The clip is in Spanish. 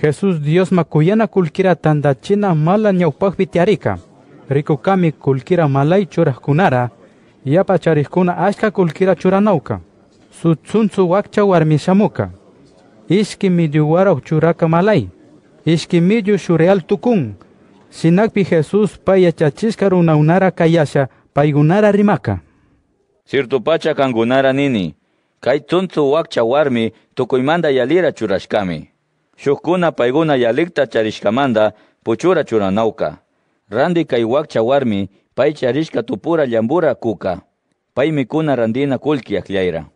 Jesús Dios makuyana kulkira tandachina mala ñawpaqpi Riku rikukami kulkira malay churajkunara yapa ashka kulkira Su tsuntsu wakcha warmi shamuka ishki churaka malay ishki midyu shureal tukun sinakpi Jesús pay yachachishka unara kayasha paygunara rimaka sirtupacha kangunara nini kay tsuntsu wakcha warmi tukumanda yalira churashkami Shukuna paiguna yalikta charishkamanda puchura churanauka. Randi kaiwak chawarmi, warmi charishka tupura yambura kuka. Pay mikuna randina kulki